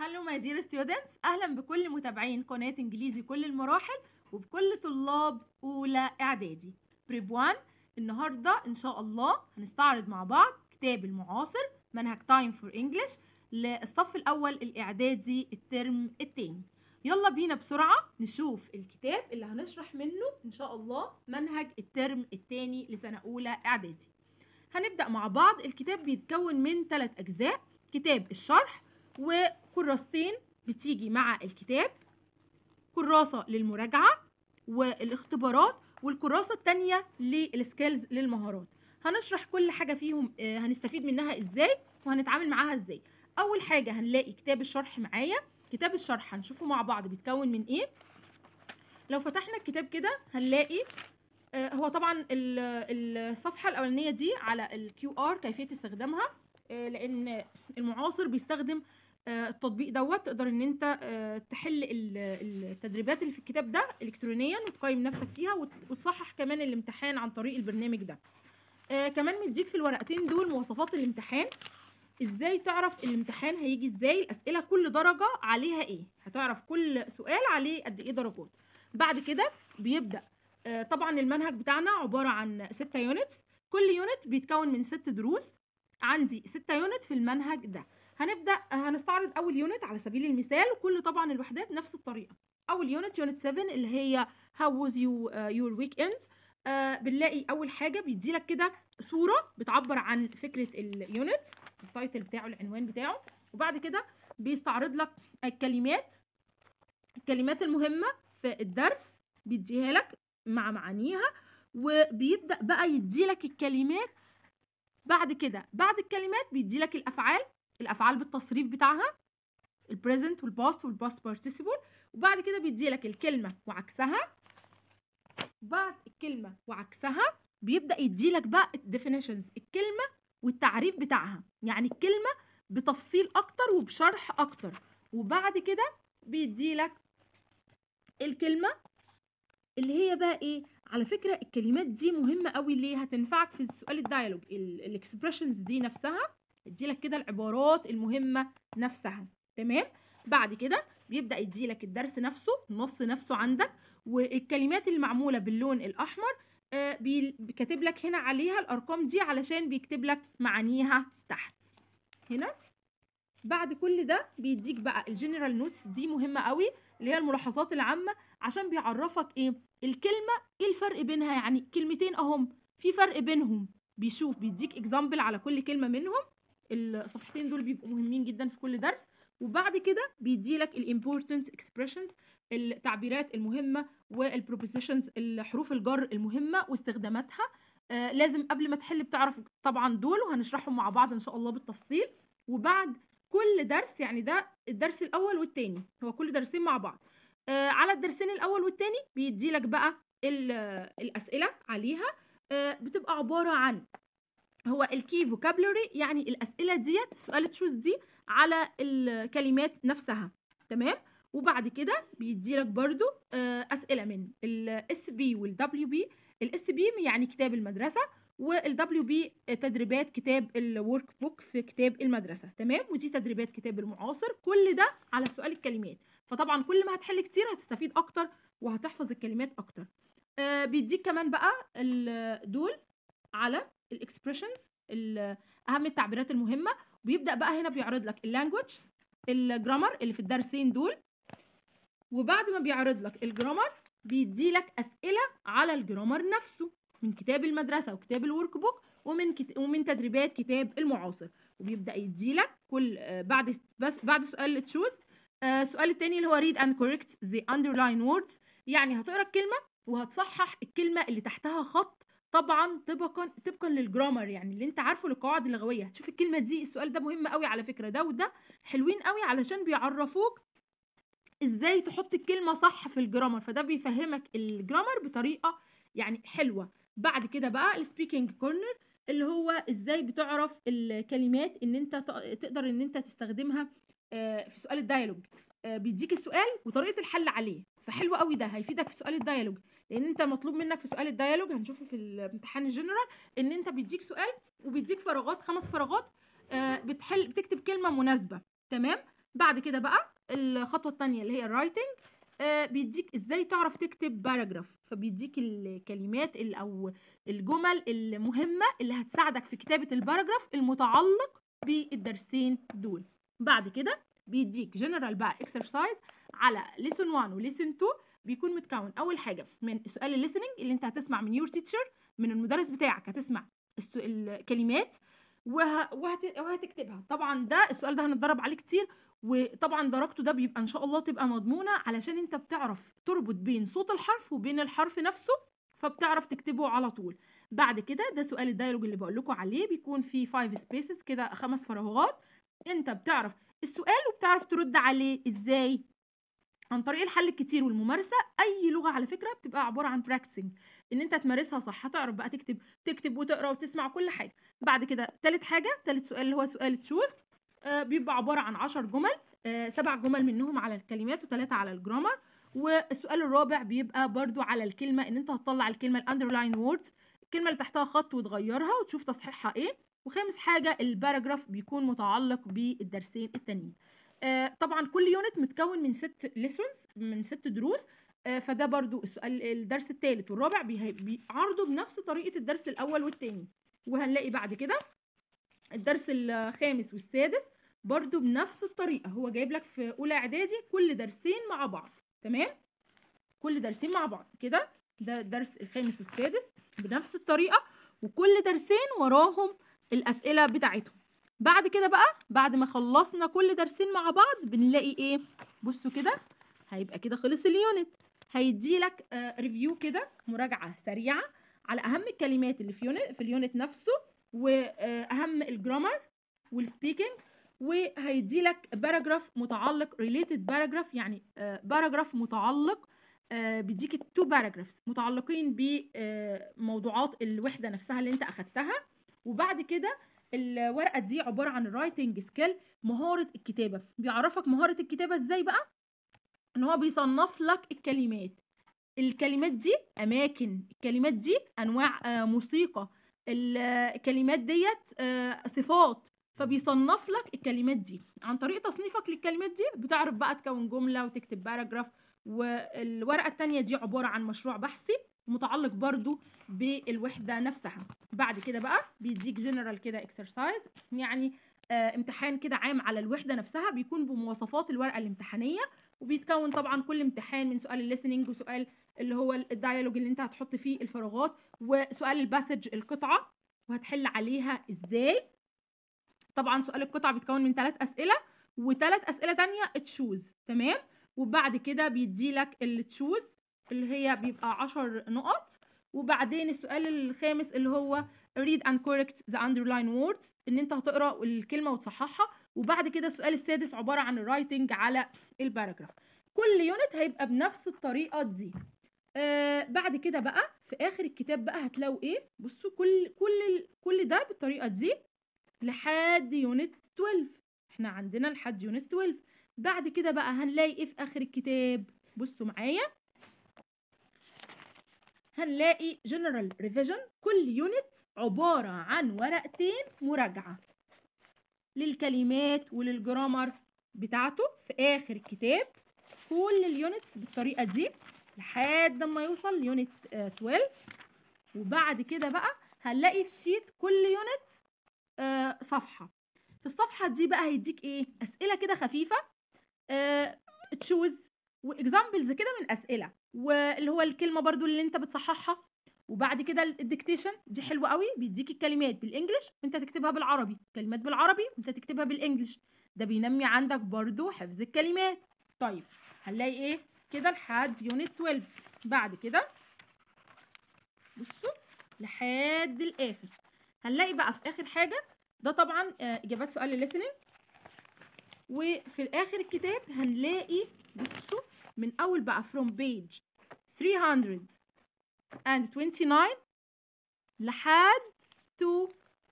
هلو ماي دير ستودنتس اهلا بكل متابعين قناه انجليزي كل المراحل وبكل طلاب اولى اعدادي بريب النهارده ان شاء الله هنستعرض مع بعض كتاب المعاصر منهج تايم فور انجلش للصف الاول الاعدادي الترم الثاني يلا بينا بسرعه نشوف الكتاب اللي هنشرح منه ان شاء الله منهج الترم الثاني لسنه اولى اعدادي هنبدا مع بعض الكتاب بيتكون من ثلاث اجزاء كتاب الشرح وكراستين بتيجي مع الكتاب كراسة للمراجعة والاختبارات والكراسة التانية للسكيلز للمهارات هنشرح كل حاجة فيهم آه، هنستفيد منها ازاي وهنتعامل معاها ازاي اول حاجة هنلاقي كتاب الشرح معايا كتاب الشرح هنشوفه مع بعض بيتكون من ايه لو فتحنا الكتاب كده هنلاقي آه، هو طبعا الصفحة الأولانية دي على الكيو ار كيفية استخدامها آه، لأن المعاصر بيستخدم آه، التطبيق دوت تقدر ان انت آه، تحل التدريبات اللي في الكتاب ده الكترونيا وتقيم نفسك فيها وتصحح كمان الامتحان عن طريق البرنامج ده آه، كمان مديك في الورقتين دول مواصفات الامتحان ازاي تعرف الامتحان هيجي ازاي الاسئله كل درجه عليها ايه هتعرف كل سؤال عليه قد ايه درجات بعد كده بيبدا طبعا المنهج بتاعنا عباره عن 6 يونتس كل يونت بيتكون من 6 دروس عندي 6 يونت في المنهج ده هنبدا هنستعرض اول يونت على سبيل المثال كل طبعا الوحدات نفس الطريقه اول يونت يونت 7 اللي هي هاو ووز يو يور ويك اند بنلاقي اول حاجه بيدي لك كده صوره بتعبر عن فكره اليونت التايتل بتاعه العنوان بتاعه وبعد كده بيستعرض لك الكلمات الكلمات المهمه في الدرس بيديها لك مع معانيها وبيبدا بقى يدي لك الكلمات بعد كده بعد الكلمات بيدي لك الافعال الافعال بالتصريف بتاعها البريزنت والباست والباست بارتيسيبل وبعد كده بيدي لك الكلمه وعكسها بعد الكلمه وعكسها بيبدا يدي لك بقى الديفينيشنز الكلمه والتعريف بتاعها يعني الكلمه بتفصيل اكتر وبشرح اكتر وبعد كده بيدي لك الكلمه اللي هي بقى ايه على فكره الكلمات دي مهمه قوي ليه هتنفعك في سؤال الدايلوج الاكسبريشنز دي نفسها يديلك كده العبارات المهمه نفسها تمام بعد كده بيبدا يديلك الدرس نفسه النص نفسه عندك والكلمات المعموله باللون الاحمر آه، بيكتب لك هنا عليها الارقام دي علشان بيكتب لك معانيها تحت هنا بعد كل ده بيديك بقى الجنرال نوتس دي مهمه قوي اللي هي الملاحظات العامه عشان بيعرفك ايه الكلمه ايه الفرق بينها يعني كلمتين اهم في فرق بينهم بيشوف بيديك اكزامبل على كل كلمه منهم الصفحتين دول بيبقوا مهمين جدا في كل درس وبعد كده بيديلك الامبورتنت اكسبريشنز التعبيرات المهمه والبروبوزيشنز الحروف الجر المهمه واستخداماتها آه لازم قبل ما تحل بتعرف طبعا دول وهنشرحهم مع بعض ان شاء الله بالتفصيل وبعد كل درس يعني ده الدرس الاول والثاني هو كل درسين مع بعض آه على الدرسين الاول بيدي بيديلك بقى الاسئله عليها آه بتبقى عباره عن هو الكي فوكابلوري يعني الاسئله ديت سؤال تشوز دي على الكلمات نفسها تمام وبعد كده بيديلك برضو آه، اسئله من الاس بي والدبليو بي الاس بي يعني كتاب المدرسه والدبليو بي تدريبات كتاب الورك بوك في كتاب المدرسه تمام ودي تدريبات كتاب المعاصر كل ده على سؤال الكلمات فطبعا كل ما هتحل كتير هتستفيد اكتر وهتحفظ الكلمات اكتر آه، بيديك كمان بقى دول على الاكسبريشنز اهم التعبيرات المهمه وبيبدا بقى هنا بيعرض لك اللانجوج الجرامر اللي في الدرسين دول وبعد ما بيعرض لك الجرامر بيدي لك اسئله على الجرامر نفسه من كتاب المدرسه وكتاب الورك بوك ومن كت... ومن تدريبات كتاب المعاصر وبيبدا يدي لك كل بعد بس بعد سؤال تشوز آه، السؤال الثاني اللي هو read and correct the underline words يعني هتقرا الكلمه وهتصحح الكلمه اللي تحتها خط طبعا طبقا طبقا للجرامر يعني اللي انت عارفه للقواعد اللغويه هتشوف الكلمه دي السؤال ده مهم قوي على فكره ده وده حلوين قوي علشان بيعرفوك ازاي تحط الكلمه صح في الجرامر فده بيفهمك الجرامر بطريقه يعني حلوه بعد كده بقى السبيكنج كورنر اللي هو ازاي بتعرف الكلمات ان انت تقدر ان انت تستخدمها آه، في سؤال الديالوج آه، بيديك السؤال وطريقه الحل عليه فحلو قوي ده هيفيدك في سؤال الديالوج لان انت مطلوب منك في سؤال الديالوج هنشوفه في الامتحان الجنرال ان انت بيديك سؤال وبيديك فراغات خمس فراغات آه، بتحل بتكتب كلمه مناسبه تمام بعد كده بقى الخطوه الثانيه اللي هي الرايتنج آه، بيديك ازاي تعرف تكتب باراجراف فبيديك الكلمات او الجمل المهمه اللي هتساعدك في كتابه الباراجراف المتعلق بالدرسين دول بعد كده بيديك جنرال بقى اكسرسايز على ليسون 1 وليسون 2 بيكون متكون اول حاجه من سؤال الليسننج اللي انت هتسمع من يور تيتشر من المدرس بتاعك هتسمع الكلمات وه... وهت... وهتكتبها طبعا ده السؤال ده هنتدرب عليه كتير وطبعا درجته ده بيبقى ان شاء الله تبقى مضمونه علشان انت بتعرف تربط بين صوت الحرف وبين الحرف نفسه فبتعرف تكتبه على طول بعد كده ده سؤال الدايلوج اللي بقول لكم عليه بيكون فيه 5 سبيسز كده خمس فراغات انت بتعرف السؤال وبتعرف ترد عليه ازاي عن طريق الحل الكتير والممارسه اي لغه على فكره بتبقى عباره عن براكتسنج ان انت تمارسها صح هتعرف بقى تكتب تكتب وتقرا وتسمع كل حاجه بعد كده تالت حاجه تالت سؤال اللي هو سؤال تشوز آه بيبقى عباره عن عشر جمل آه سبع جمل منهم على الكلمات وتلاتة على الجرامر والسؤال الرابع بيبقى برضو على الكلمه ان انت هتطلع الكلمه الاندرلاين ووردز الكلمه اللي تحتها خط وتغيرها وتشوف تصحيحها ايه وخامس حاجه الباراجراف بيكون متعلق بالدرسين التانيين آه، طبعا كل يونت متكون من ست ليسونز من ست دروس آه، فده برضو الدرس الثالث والرابع بيعرضوا بنفس طريقه الدرس الاول والثاني وهنلاقي بعد كده الدرس الخامس والسادس برضو بنفس الطريقه هو جايب لك في اولى اعدادي كل درسين مع بعض تمام كل درسين مع بعض كده ده الدرس الخامس والسادس بنفس الطريقه وكل درسين وراهم الاسئله بتاعتهم بعد كده بقى بعد ما خلصنا كل درسين مع بعض بنلاقي ايه بصوا كده هيبقى كده خلص اليونت هيديلك ريفيو آه، كده مراجعه سريعه على اهم الكلمات اللي في يونت في اليونت نفسه واهم الجرامر والسبيكنج وهيديلك باراجراف متعلق ريليتد باراجراف يعني باراجراف آه، متعلق آه، بيديك تو باراجرافز متعلقين بموضوعات الوحده نفسها اللي انت اخدتها وبعد كده الورقه دي عباره عن الرايتنج سكيل مهاره الكتابه بيعرفك مهاره الكتابه ازاي بقى ان هو بيصنف لك الكلمات الكلمات دي اماكن الكلمات دي انواع آه، موسيقى آه، الكلمات ديت آه، صفات فبيصنف لك الكلمات دي عن طريق تصنيفك للكلمات دي بتعرف بقى تكون جمله وتكتب باراجراف والورقه الثانيه دي عباره عن مشروع بحثي متعلق برضو بالوحده نفسها بعد كده بقى بيديك جنرال كده اكسرسايز يعني آه امتحان كده عام على الوحده نفسها بيكون بمواصفات الورقه الامتحانيه وبيتكون طبعا كل امتحان من سؤال الليسننج وسؤال اللي هو الدايالوج اللي انت هتحط فيه الفراغات وسؤال الباسج القطعه وهتحل عليها ازاي طبعا سؤال القطعه بيتكون من ثلاث اسئله وثلاث اسئله تانية تشوز تمام وبعد كده بيدي لك التشوز اللي هي بيبقى 10 نقط وبعدين السؤال الخامس اللي هو read and correct the underlined words ان انت هتقرا الكلمه وتصححها وبعد كده السؤال السادس عباره عن الرايتنج على الباراجراف كل يونت هيبقى بنفس الطريقه دي آه بعد كده بقى في اخر الكتاب بقى هتلاقوا ايه بصوا كل كل كل ده بالطريقه دي لحد يونت 12 احنا عندنا لحد يونت 12 بعد كده بقى هنلاقي ايه في اخر الكتاب بصوا معايا هنلاقي جنرال ريفيجن كل يونت عبارة عن ورقتين مراجعة للكلمات وللجرامر بتاعته في آخر الكتاب كل اليونتس بالطريقة دي لحد ما يوصل يونت 12 آه، وبعد كده بقى هنلاقي في شيت كل يونت آه، صفحة في الصفحة دي بقى هيديك ايه أسئلة كده خفيفة تشوز آه، واكزامبلز كده من أسئلة واللي هو الكلمه برضو اللي انت بتصححها وبعد كده الديكتيشن دي حلوه قوي بيديك الكلمات بالانجلش وانت تكتبها بالعربي كلمات بالعربي وانت تكتبها بالانجلش ده بينمي عندك برضو حفظ الكلمات طيب هنلاقي ايه كده لحد يونت 12 بعد كده بصوا لحد الاخر هنلاقي بقى في اخر حاجه ده طبعا آه، اجابات سؤال الليسننج وفي الاخر الكتاب هنلاقي من أول بقى from page 329 لحد to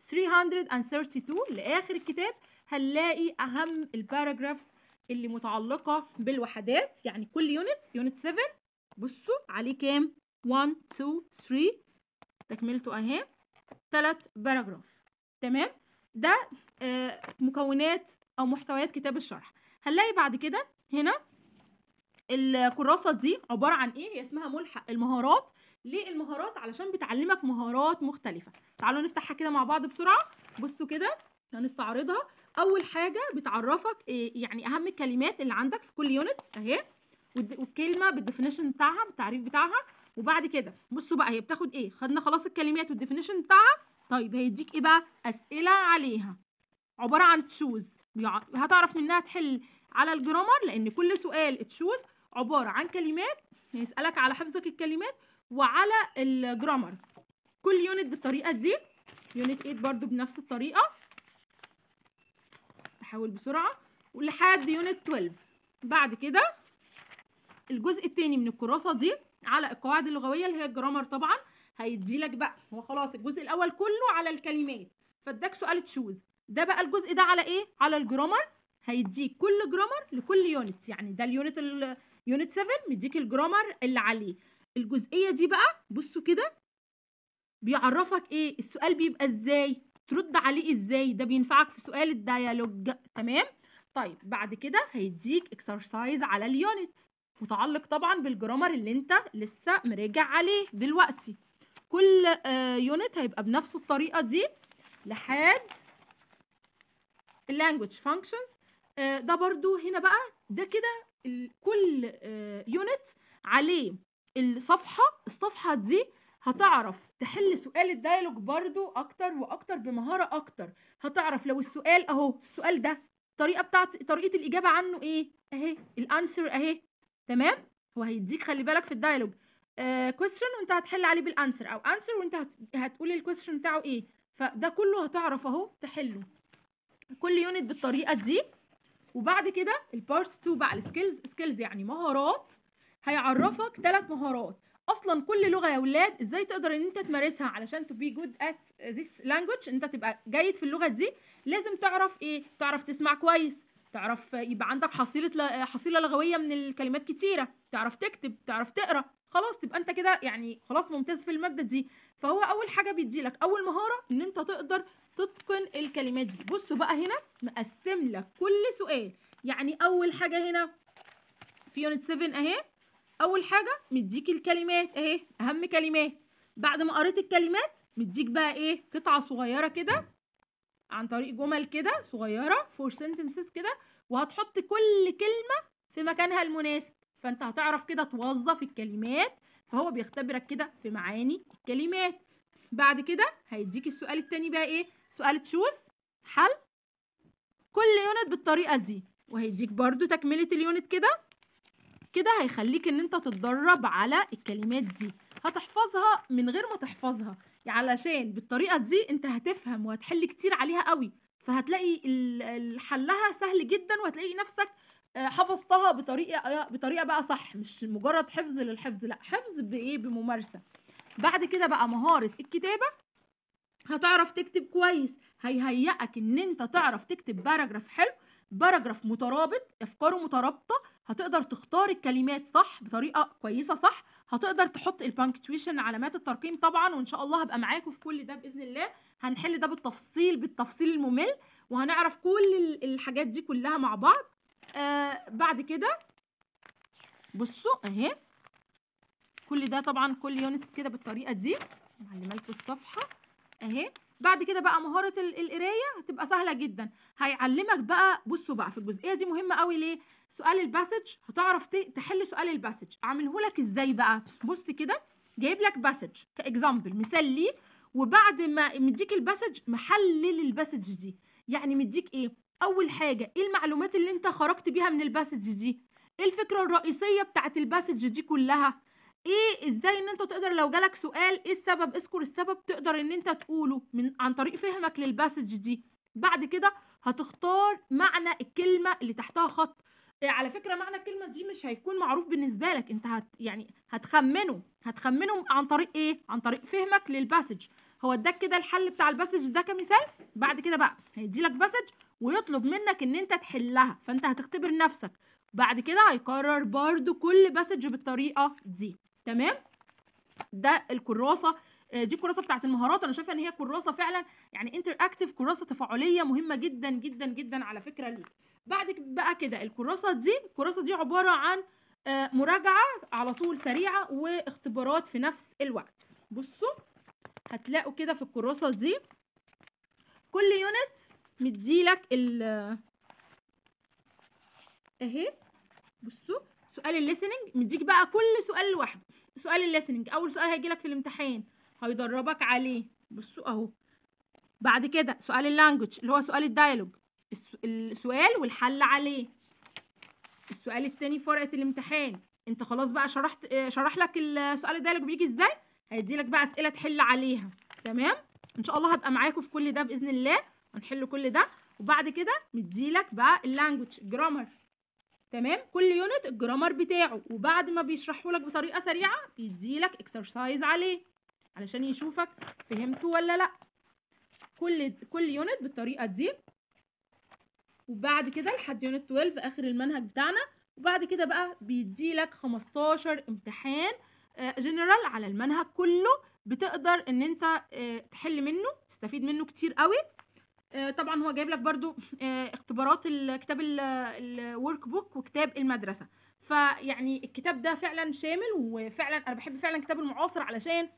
332 لآخر الكتاب هنلاقي أهم الباراجرافز اللي متعلقة بالوحدات يعني كل يونت يونت 7 بصوا عليه كام 1 2 3 تكملته أهي ثلاث باراجراف تمام ده آه مكونات أو محتويات كتاب الشرح هنلاقي بعد كده هنا الكراسه دي عباره عن ايه هي اسمها ملحق المهارات ليه المهارات علشان بتعلمك مهارات مختلفه تعالوا نفتحها كده مع بعض بسرعه بصوا كده هنستعرضها اول حاجه بتعرفك إيه يعني اهم الكلمات اللي عندك في كل يونت اهي والكلمه بالديفينيشن بتاعها بالتعريف بتاعها وبعد كده بصوا بقى هي بتاخد ايه خدنا خلاص الكلمات والديفينيشن بتاعها طيب هيديك ايه بقى اسئله عليها عباره عن تشوز هتعرف منها تحل على الجرامر لان كل سؤال تشوز عباره عن كلمات هيسالك على حفظك الكلمات وعلى الجرامر كل يونت بالطريقه دي يونت 8 برضو بنفس الطريقه احاول بسرعه ولحد يونت 12 بعد كده الجزء الثاني من الكراسه دي على القواعد اللغويه اللي هي الجرامر طبعا هيديلك بقى هو خلاص الجزء الاول كله على الكلمات فاداك سؤال تشوز ده بقى الجزء ده على ايه على الجرامر هيديك كل جرامر لكل يونت يعني ده اليونت اليونت 7 مديك الجرامر اللي عليه الجزئيه دي بقى بصوا كده بيعرفك ايه السؤال بيبقى ازاي ترد عليه ازاي ده بينفعك في سؤال الديالوج تمام طيب بعد كده هيديك اكسرسايز على اليونت متعلق طبعا بالجرامر اللي انت لسه مراجع عليه دلوقتي كل يونت آه، هيبقى بنفس الطريقه دي لحد اللانجوج فانكشنز آه، ده برضو هنا بقى ده كده كل يونت آه، عليه الصفحة الصفحة دي هتعرف تحل سؤال الديالوج برضو اكتر واكتر بمهارة اكتر هتعرف لو السؤال اهو السؤال ده الطريقة بتاعت طريقة الاجابة عنه ايه اهي الانسر اهي تمام هو هيديك خلي بالك في الديالوج آه، كويستشن وانت هتحل عليه بالانسر او انسر وانت هتقول الكويستشن بتاعه ايه فده كله هتعرف اهو تحله كل يونت بالطريقه دي وبعد كده البارت 2 بقى السكيلز سكيلز يعني مهارات هيعرفك ثلاث مهارات اصلا كل لغه يا ولاد ازاي تقدر ان انت تمارسها علشان تو بي جود ات ذيس لانجوج انت تبقى جيد في اللغه دي لازم تعرف ايه تعرف تسمع كويس تعرف يبقى عندك حصيله حصيله لغويه من الكلمات كتيره تعرف تكتب تعرف تقرا خلاص تبقى انت كده يعني خلاص ممتاز في الماده دي فهو اول حاجه بيديلك اول مهاره ان انت تقدر تتقن الكلمات دي بصوا بقى هنا مقسم لك كل سؤال يعني اول حاجه هنا في يونت 7 اهي اول حاجه مديك الكلمات اهي اهم كلمات بعد ما قريت الكلمات مديك بقى ايه قطعه صغيره كده عن طريق جمل كده صغيره فور سنتنسز كده وهتحط كل كلمه في مكانها المناسب فانت هتعرف كده توظف الكلمات فهو بيختبرك كده في معاني الكلمات بعد كده هيديك السؤال التاني بقى ايه سؤال تشوز حل كل يونت بالطريقه دي وهيديك برضو تكمله اليونت كده كده هيخليك ان انت تتدرب على الكلمات دي هتحفظها من غير ما تحفظها يعني علشان بالطريقه دي انت هتفهم وهتحل كتير عليها قوي فهتلاقي حلها سهل جدا وهتلاقي نفسك آه، حفظتها بطريقه آه، بطريقه بقى صح مش مجرد حفظ للحفظ لا حفظ بايه بممارسه بعد كده بقى مهاره الكتابه هتعرف تكتب كويس هيهيئك ان انت تعرف تكتب باراجراف حلو باراجراف مترابط افكاره مترابطه هتقدر تختار الكلمات صح بطريقه كويسه صح هتقدر تحط البانكتويشن علامات الترقيم طبعا وان شاء الله هبقى معاكم في كل ده باذن الله هنحل ده بالتفصيل بالتفصيل الممل وهنعرف كل الحاجات دي كلها مع بعض آه بعد كده بصوا اهي كل ده طبعا كل يونت كده بالطريقه دي معلمه لكم الصفحه اهي بعد كده بقى مهاره القرايه هتبقى سهله جدا هيعلمك بقى بصوا بقى في الجزئيه دي مهمه قوي ليه سؤال الباسج هتعرف تحل سؤال الباسج اعمله لك ازاي بقى بص كده جايب لك باسج كاكزامبل مثال ليه وبعد ما مديك الباسج محلل الباسج دي يعني مديك ايه اول حاجه ايه المعلومات اللي انت خرجت بيها من الباسج دي ايه الفكره الرئيسيه بتاعه الباسج دي كلها ايه ازاي ان انت تقدر لو جالك سؤال ايه السبب اذكر السبب تقدر ان انت تقوله من عن طريق فهمك للباسج دي بعد كده هتختار معنى الكلمه اللي تحتها خط إيه على فكره معنى الكلمه دي مش هيكون معروف بالنسبه لك انت هت يعني هتخمنه هتخمنه عن طريق ايه عن طريق فهمك للباسج هو اداك كده الحل بتاع الباسج ده كمثال بعد كده بقى هيديلك باسج ويطلب منك ان انت تحلها فانت هتختبر نفسك بعد كده هيكرر برضو كل باسج بالطريقه دي تمام ده الكراسه آه، دي الكراسه بتاعت المهارات انا شايفه ان هي كراسه فعلا يعني انتر اكتف كراسه تفاعليه مهمه جدا جدا جدا على فكره ليك بعد بقى كده الكراسه دي الكراسه دي عباره عن آه، مراجعه على طول سريعه واختبارات في نفس الوقت بصوا هتلاقوا كده في الكراسه دي كل يونت مديلك ال اهي بصوا سؤال الليسننج مديك بقى كل سؤال لوحده سؤال الليسننج اول سؤال هيجيلك في الامتحان هيدربك عليه بصوا اهو بعد كده سؤال اللانجوج اللي هو سؤال الديالوج السؤال والحل عليه السؤال التاني في ورقه الامتحان انت خلاص بقى شرحت آه، شرح لك السؤال الديالوج بيجي ازاي هيدي لك بقى اسئله تحل عليها تمام ان شاء الله هبقى معاكم في كل ده باذن الله هنحل كل ده وبعد كده مديلك بقى اللانجوج جرامر تمام كل يونت الجرامر بتاعه وبعد ما بيشرحه لك بطريقه سريعه بيديلك اكسرسايز عليه علشان يشوفك فهمته ولا لا كل كل يونت بالطريقه دي وبعد كده لحد يونت 12 اخر المنهج بتاعنا وبعد كده بقى بيديلك 15 امتحان جنرال آه، على المنهج كله بتقدر ان انت آه، تحل منه تستفيد منه كتير قوي آه، طبعا هو جايب لك برضو اختبارات الكتاب الورك بوك وكتاب المدرسه فيعني الكتاب ده فعلا شامل وفعلا انا بحب فعلا كتاب المعاصر علشان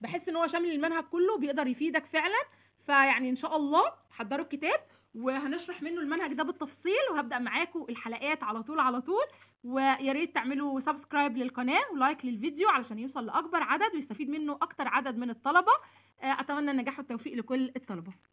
بحس ان هو شامل المنهج كله بيقدر يفيدك فعلا فيعني ان شاء الله حضروا الكتاب وهنشرح منه المنهج ده بالتفصيل وهبدا معاكم الحلقات على طول على طول ويا ريت تعملوا سبسكرايب للقناه ولايك للفيديو علشان يوصل لاكبر عدد ويستفيد منه اكتر عدد من الطلبه آه، اتمنى النجاح والتوفيق لكل الطلبه